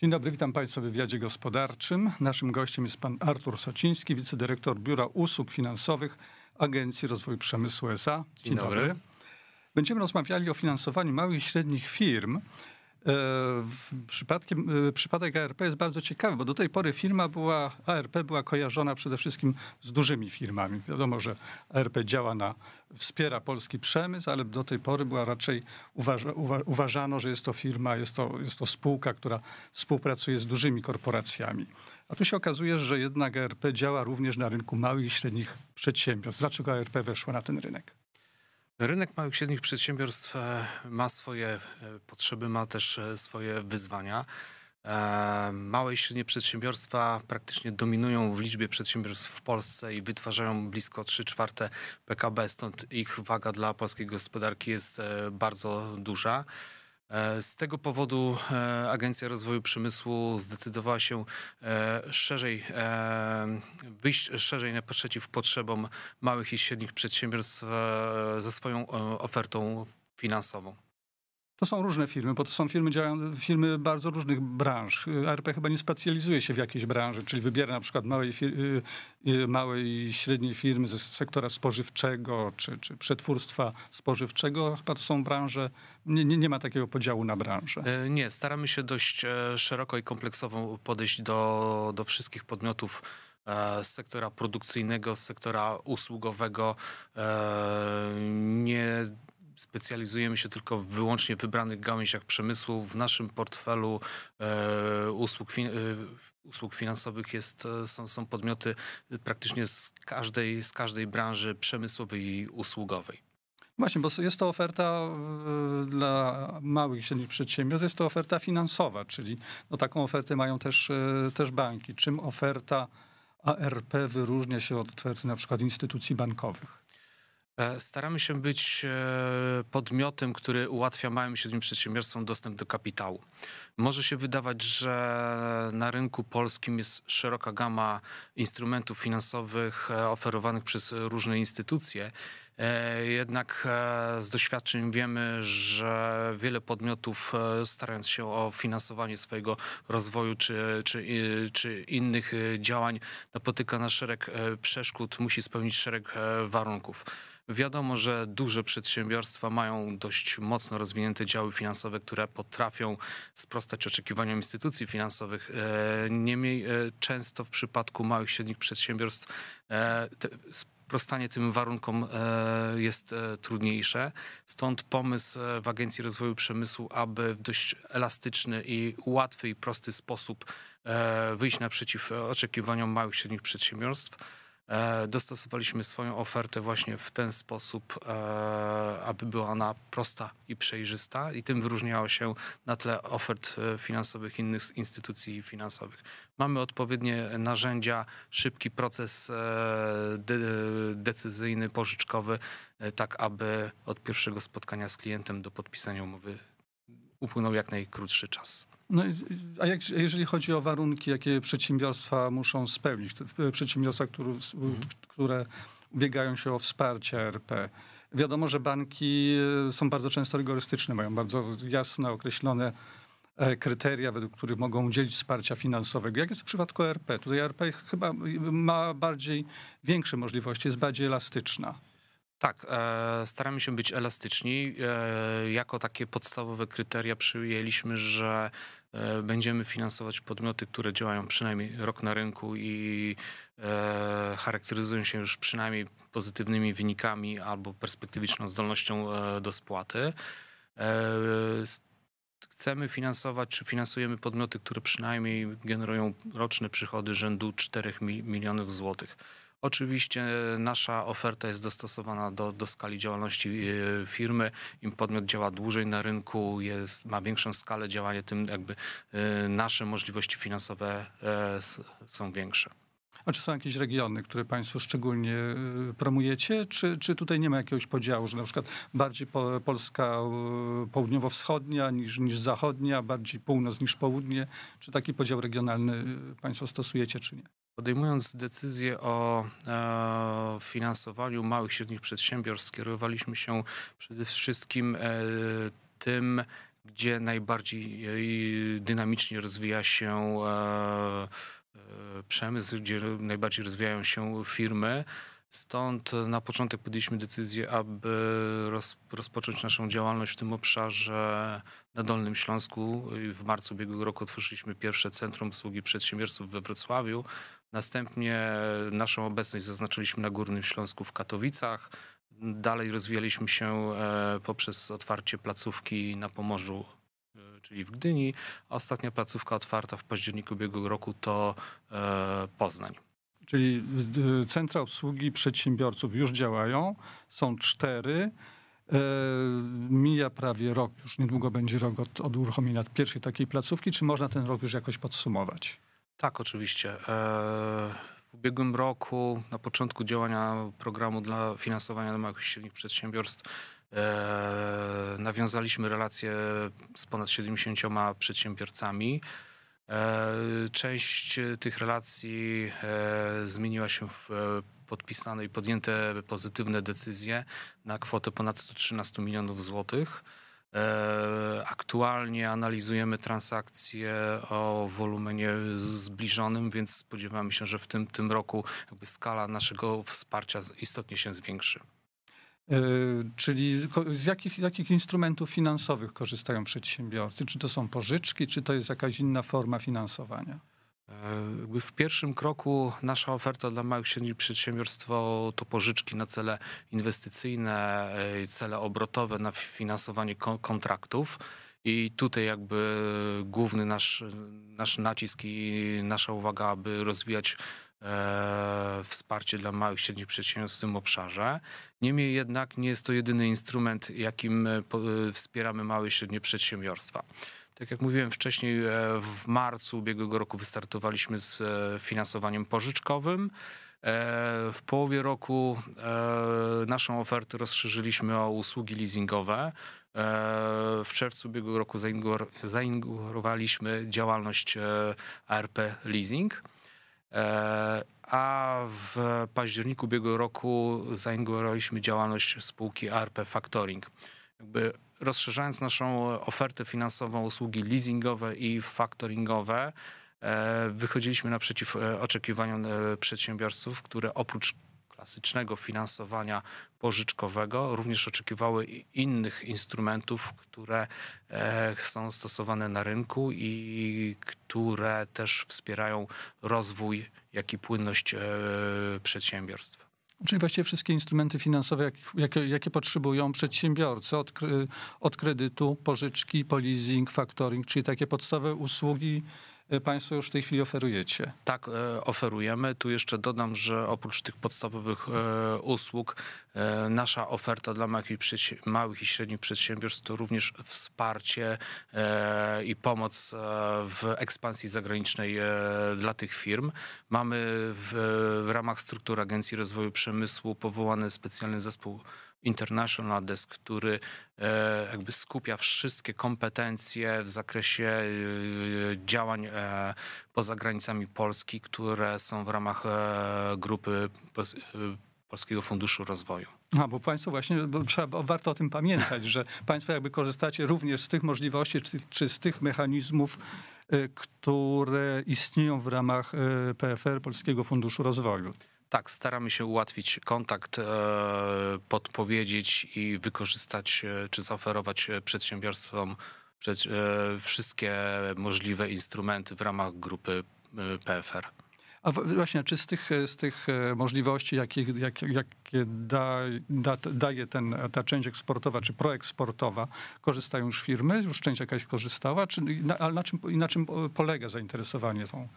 Dzień dobry, witam Państwa w wywiadzie gospodarczym. Naszym gościem jest pan Artur Sociński, wicedyrektor Biura Usług Finansowych Agencji Rozwoju Przemysłu SA. Dzień, Dzień dobry. dobry. Będziemy rozmawiali o finansowaniu małych i średnich firm. E, przypadkiem, e, przypadek ARP jest bardzo ciekawy, bo do tej pory firma była, ARP była kojarzona przede wszystkim z dużymi firmami. Wiadomo, że ARP działa na, wspiera polski przemysł, ale do tej pory była raczej uważa, uwa, uważano, że jest to firma, jest to, jest to spółka, która współpracuje z dużymi korporacjami. A tu się okazuje, że jednak ARP działa również na rynku małych i średnich przedsiębiorstw. Dlaczego ARP weszła na ten rynek? Rynek małych i średnich przedsiębiorstw e, ma swoje e, potrzeby, ma też e, swoje wyzwania. Małe i średnie przedsiębiorstwa praktycznie dominują w liczbie przedsiębiorstw w Polsce i wytwarzają blisko 3 czwarte PKB, stąd ich waga dla polskiej gospodarki jest bardzo duża. E, z tego powodu e, Agencja Rozwoju Przemysłu zdecydowała się e, szerzej, wyjść szerzej naprzeciw potrzebom małych i średnich przedsiębiorstw ze swoją ofertą finansową. To są różne firmy, bo to są firmy, działają, firmy bardzo różnych branż. ARP chyba nie specjalizuje się w jakiejś branży, czyli wybiera na przykład małej, y, y, małej i średniej firmy ze sektora spożywczego czy, czy przetwórstwa spożywczego. Chyba to są branże, nie, nie, nie ma takiego podziału na branże. E, nie, staramy się dość e, szeroko i kompleksowo podejść do, do wszystkich podmiotów e, z sektora produkcyjnego, z sektora usługowego. Nie specjalizujemy się tylko w wyłącznie wybranych gałęziach przemysłu. W naszym portfelu e, usług, e, usług finansowych jest, e, są, są podmioty praktycznie z każdej, z każdej branży przemysłowej i usługowej. Właśnie, bo jest to oferta dla małych i średnich przedsiębiorstw, jest to oferta finansowa, czyli no, taką ofertę mają też, też banki. Czym oferta ARP wyróżnia się od oferty na przykład instytucji bankowych? E, staramy się być e, podmiotem, który ułatwia małym i średnim przedsiębiorstwom dostęp do kapitału. Może się wydawać, że na rynku polskim jest szeroka gama instrumentów finansowych e, oferowanych przez różne instytucje. E, jednak e, z doświadczeń wiemy, że wiele podmiotów e, starając się o finansowanie swojego rozwoju czy, czy, czy innych działań napotyka na szereg przeszkód, musi spełnić szereg warunków. Wiadomo, że duże przedsiębiorstwa mają dość mocno rozwinięte działy finansowe, które potrafią sprostać oczekiwaniom instytucji finansowych. Niemniej często w przypadku małych i średnich przedsiębiorstw sprostanie tym warunkom e, jest e, trudniejsze. Stąd pomysł e, w Agencji Rozwoju Przemysłu, aby w dość elastyczny i łatwy i prosty sposób wyjść naprzeciw oczekiwaniom małych i średnich przedsiębiorstw E, dostosowaliśmy swoją ofertę właśnie w ten sposób, e, aby była ona prosta i przejrzysta i tym wyróżniała się na tle ofert e, finansowych innych instytucji finansowych. Mamy odpowiednie narzędzia, szybki proces decyzyjny, pożyczkowy, tak aby od pierwszego spotkania z klientem do podpisania umowy upłynął jak najkrótszy czas. No, a jak, jeżeli chodzi o warunki, jakie przedsiębiorstwa muszą spełnić, przedsiębiorstwa, które, mhm. które ubiegają się o wsparcie RP, wiadomo, że banki e, są bardzo często rygorystyczne, mają bardzo jasno określone e, kryteria, według których mogą udzielić wsparcia finansowego. Jak jest w przypadku RP? Tutaj RP chyba ma bardziej większe możliwości, jest bardziej elastyczna. Tak, e, staramy się być elastyczni. Jako takie podstawowe kryteria przyjęliśmy, że E, będziemy finansować podmioty, które działają przynajmniej rok na rynku i e, charakteryzują się już przynajmniej pozytywnymi wynikami albo perspektywiczną zdolnością e, do spłaty. Chcemy finansować, czy finansujemy podmioty, które przynajmniej generują roczne przychody rzędu 4 milionów złotych Oczywiście e, nasza oferta jest dostosowana do, do skali działalności e, firmy. Im podmiot działa dłużej na rynku, jest, ma większą skalę działania, tym jakby e, nasze możliwości finansowe są większe. A czy są jakieś regiony, które Państwo szczególnie promujecie? Czy, czy tutaj nie ma jakiegoś podziału, że na przykład bardziej po, Polska południowo-wschodnia niż, niż zachodnia, bardziej północ niż południe? Czy taki podział regionalny Państwo stosujecie, czy nie? Podejmując decyzję o e, finansowaniu małych i średnich przedsiębiorstw, kierowaliśmy się przede wszystkim e, tym, gdzie najbardziej e, dynamicznie rozwija się e, e, przemysł, gdzie najbardziej rozwijają się firmy. Stąd na początek podjęliśmy decyzję, aby roz, rozpocząć naszą działalność w tym obszarze na Dolnym Śląsku. W marcu ubiegłego roku otworzyliśmy pierwsze Centrum Obsługi Przedsiębiorców we Wrocławiu. Następnie naszą obecność zaznaczyliśmy na Górnym Śląsku w Katowicach. Dalej rozwijaliśmy się e, poprzez otwarcie placówki na Pomorzu, e, czyli w Gdyni. Ostatnia placówka otwarta w październiku ubiegłego roku to e, Poznań. Czyli centra obsługi przedsiębiorców już działają, są cztery. Mija prawie rok, już niedługo będzie rok od, od uruchomienia pierwszej takiej placówki. Czy można ten rok już jakoś podsumować? Tak, oczywiście. E, w ubiegłym roku, na początku działania programu dla finansowania małych i średnich przedsiębiorstw, e, nawiązaliśmy relacje z ponad 70 przedsiębiorcami. E, część tych relacji zmieniła się w podpisane i podjęte pozytywne decyzje na kwotę ponad 113 milionów złotych. E, aktualnie analizujemy transakcje o wolumenie zbliżonym, więc spodziewamy się, że w tym, tym roku skala naszego wsparcia istotnie się zwiększy. E, czyli z jakich, jakich instrumentów finansowych korzystają przedsiębiorcy? Czy to są pożyczki, czy to jest jakaś inna forma finansowania? W pierwszym kroku nasza oferta dla małych i średnich przedsiębiorstw to pożyczki na cele inwestycyjne, e, cele obrotowe na finansowanie kontraktów. I tutaj jakby główny nasz, nasz nacisk i nasza uwaga, aby rozwijać e, wsparcie dla małych i średnich przedsiębiorstw w tym obszarze. Niemniej jednak nie jest to jedyny instrument, jakim e, e, wspieramy małe i średnie przedsiębiorstwa. Tak jak mówiłem wcześniej, e, w marcu ubiegłego roku wystartowaliśmy z e, finansowaniem pożyczkowym. E, w połowie roku naszą ofertę rozszerzyliśmy o usługi leasingowe. W czerwcu ubiegłego roku zainaugurowaliśmy działalność ARP Leasing. A w październiku ubiegłego roku zainaugurowaliśmy działalność spółki ARP Factoring. Jakby rozszerzając naszą ofertę finansową, usługi leasingowe i factoringowe, e, wychodziliśmy naprzeciw e, oczekiwaniom e, przedsiębiorców, które oprócz klasycznego finansowania pożyczkowego, również oczekiwały innych instrumentów, które są stosowane na rynku i które też wspierają rozwój, jak i płynność przedsiębiorstw. Czyli właściwie wszystkie instrumenty finansowe, jak, jakie, jakie, potrzebują przedsiębiorcy, od, od kredytu, pożyczki, po leasing, factoring, czyli takie podstawowe usługi E, państwo już w tej chwili oferujecie. Tak, e, oferujemy. Tu jeszcze dodam, że oprócz tych podstawowych e, usług, nasza oferta dla małych i średnich przedsiębiorstw to również wsparcie i pomoc w ekspansji zagranicznej dla tych firm. Mamy w, w ramach struktur Agencji Rozwoju Przemysłu powołany specjalny zespół International Desk, który e, jakby skupia wszystkie kompetencje w zakresie e, działań e, poza granicami Polski, które są w ramach grupy Polskiego Funduszu Rozwoju. A, bo państwo właśnie, bo trzeba, warto o tym pamiętać, że państwo jakby korzystacie również z tych możliwości, czy, czy z tych mechanizmów, które istnieją w ramach PFR, Polskiego Funduszu Rozwoju. Tak, staramy się ułatwić kontakt, e, podpowiedzieć i wykorzystać e, czy zaoferować e, przedsiębiorstwom wszystkie możliwe instrumenty w ramach grupy PFR. A właśnie, czy z tych, z tych możliwości, jakie, jakie, jakie da, da, daje ten, ta część eksportowa czy proeksportowa, korzystają już firmy? Już część jakaś korzystała? Czy, na, na, czym, na czym polega zainteresowanie tą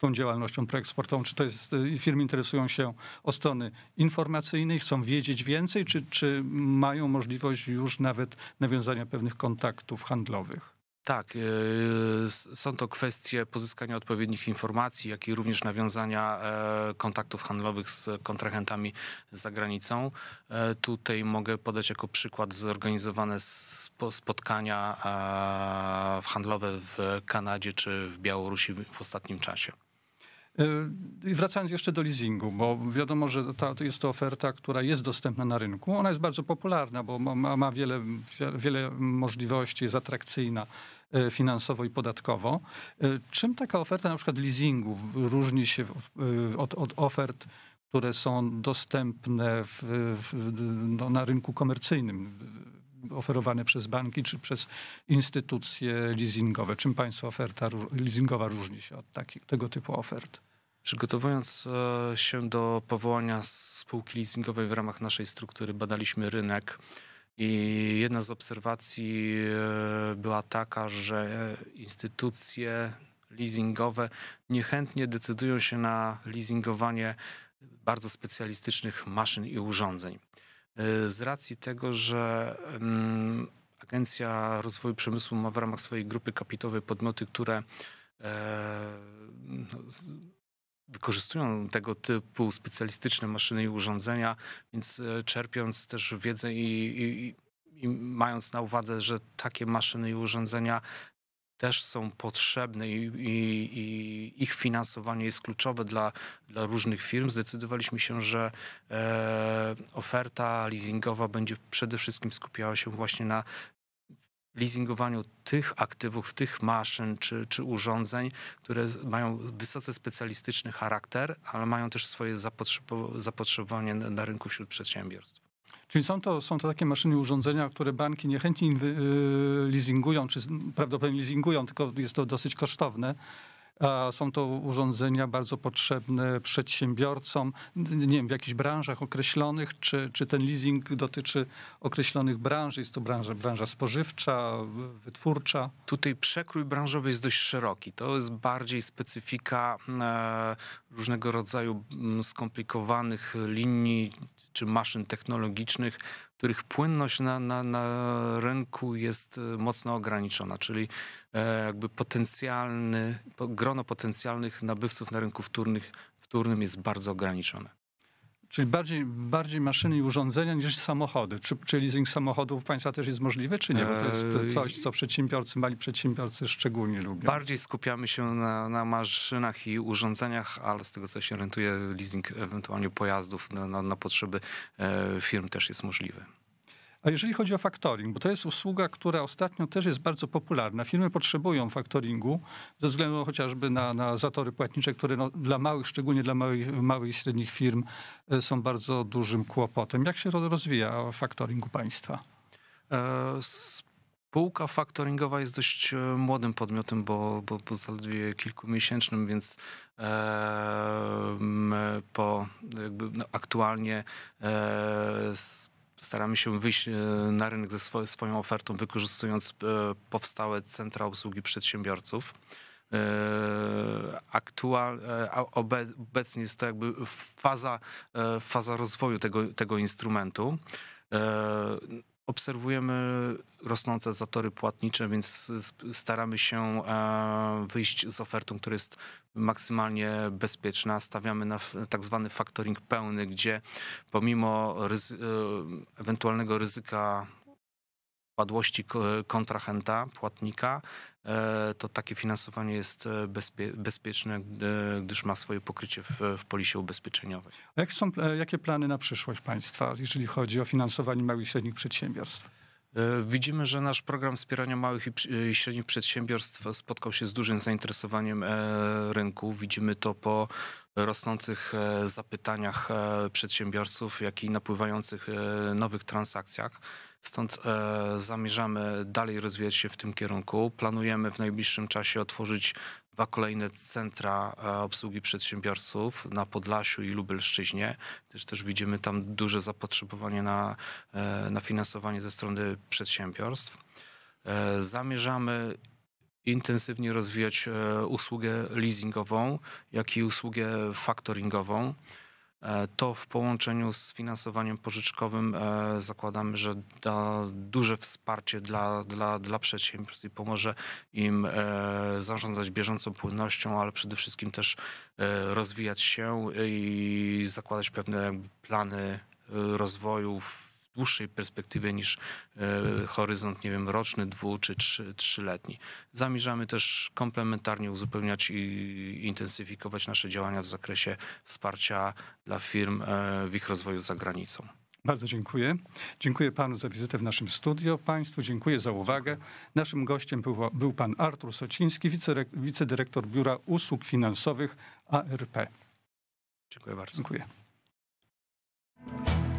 tą działalnością proeksportową? Czy to jest, y, firmy interesują się o strony informacyjnej, chcą wiedzieć więcej, czy, czy mają możliwość już nawet nawiązania pewnych kontaktów handlowych? Tak, y, są to kwestie pozyskania odpowiednich informacji, jak i również nawiązania e, kontaktów handlowych z kontrahentami za granicą. E, tutaj mogę podać jako przykład zorganizowane spotkania e, handlowe w Kanadzie czy w Białorusi w ostatnim czasie. Y, wracając jeszcze do leasingu, bo wiadomo, że ta, to jest to oferta, która jest dostępna na rynku. Ona jest bardzo popularna, bo ma, ma wiele, wiele możliwości, jest atrakcyjna y, finansowo i podatkowo. Y, czym taka oferta na przykład leasingu różni się od, od ofert, które są dostępne w, w, no, na rynku komercyjnym? oferowane przez banki czy przez instytucje leasingowe? Czym państwa oferta leasingowa różni się od takich, tego typu ofert? Przygotowując e, się do powołania spółki leasingowej w ramach naszej struktury, badaliśmy rynek. I jedna z obserwacji e, była taka, że instytucje leasingowe niechętnie decydują się na leasingowanie bardzo specjalistycznych maszyn i urządzeń. E, z racji tego, że mm, Agencja Rozwoju Przemysłu ma w ramach swojej grupy kapitałowej podmioty, które no, wykorzystują tego typu specjalistyczne maszyny i urządzenia, więc e, czerpiąc też wiedzę i, i, i mając na uwadze, że takie maszyny i urządzenia też są potrzebne i, i, i, ich finansowanie jest kluczowe dla, dla różnych firm, zdecydowaliśmy się, że e, oferta leasingowa będzie przede wszystkim skupiała się właśnie na leasingowaniu tych aktywów, tych maszyn czy, czy urządzeń, które mają wysoce specjalistyczny charakter, ale mają też swoje zapotrzebowanie na rynku wśród przedsiębiorstw. Czyli są to, są to takie maszyny, urządzenia, które banki niechętnie y, leasingują, czy prawdopodobnie leasingują, tylko jest to dosyć kosztowne, są to urządzenia bardzo potrzebne przedsiębiorcom, nie wiem, w jakichś branżach określonych, czy, czy ten leasing dotyczy określonych branż, jest to branża, branża spożywcza, wytwórcza. Tutaj przekrój branżowy jest dość szeroki. To jest bardziej specyfika e, różnego rodzaju mm, skomplikowanych linii czy maszyn technologicznych, których płynność na, na, na rynku jest e, mocno ograniczona, czyli e, jakby potencjalny, grono potencjalnych nabywców na rynku wtórnych, wtórnym jest bardzo ograniczone. Czyli bardziej, bardziej maszyny i urządzenia niż samochody. Czy, czy leasing samochodów państwa też jest możliwy, czy nie? Bo to jest eee, coś, co przedsiębiorcy, mali przedsiębiorcy szczególnie lubią. Bardziej skupiamy się na, na maszynach i urządzeniach, ale z tego co się orientuję, leasing ewentualnie pojazdów na, na, na potrzeby e, firm też jest możliwy. A jeżeli chodzi o faktoring, bo to jest usługa, która ostatnio też jest bardzo popularna. Firmy potrzebują faktoringu ze względu chociażby na, na zatory płatnicze, które no, dla małych, szczególnie dla małych, małych i średnich firm e, są bardzo dużym kłopotem. Jak się rozwija faktoring u państwa? E, spółka faktoringowa jest dość e, młodym podmiotem, bo, bo, bo zaledwie kilkumiesięcznym, więc e, po jakby, no, aktualnie e, staramy się wyjść e, na rynek ze swoją ofertą, wykorzystując e, powstałe centra obsługi przedsiębiorców. E, aktual, obecnie jest to jakby faza, faza rozwoju tego, tego instrumentu obserwujemy rosnące zatory płatnicze, więc staramy się e, wyjść z ofertą, która jest maksymalnie bezpieczna. Stawiamy na tak zwany factoring pełny, gdzie pomimo ryzy e, ewentualnego ryzyka upadłości kontrahenta, płatnika, e, to takie finansowanie jest e, bezpie, bezpieczne, e, gdyż ma swoje pokrycie w, w polisie ubezpieczeniowej. A jak są, jakie plany na przyszłość państwa, jeżeli chodzi o finansowanie małych i średnich przedsiębiorstw? Widzimy, że nasz program wspierania małych i średnich przedsiębiorstw spotkał się z dużym zainteresowaniem rynku. Widzimy to po rosnących zapytaniach przedsiębiorców, jak i napływających nowych transakcjach. Stąd e, zamierzamy dalej rozwijać się w tym kierunku. Planujemy w najbliższym czasie otworzyć dwa kolejne centra e, obsługi przedsiębiorców na Podlasiu i Lubelszczyźnie, gdyż też widzimy tam duże zapotrzebowanie na, e, na finansowanie ze strony przedsiębiorstw. E, zamierzamy intensywnie rozwijać usługę leasingową, jak i usługę factoringową. E, to w połączeniu z finansowaniem pożyczkowym e, zakładamy, że da duże wsparcie dla, dla, dla przedsiębiorstw i pomoże im e, zarządzać bieżącą płynnością, ale przede wszystkim też rozwijać się i zakładać pewne plany rozwoju dłuższej perspektywie niż e, horyzont, nie wiem, roczny, dwu czy trzy, trzyletni. Zamierzamy też komplementarnie uzupełniać i intensyfikować nasze działania w zakresie wsparcia dla firm e, w ich rozwoju za granicą. Bardzo dziękuję. Dziękuję panu za wizytę w naszym studio. Państwu dziękuję za uwagę. Naszym gościem był, był pan Artur Sociński, wicedyrektor Biura Usług Finansowych ARP. Dziękuję bardzo. Dziękuję.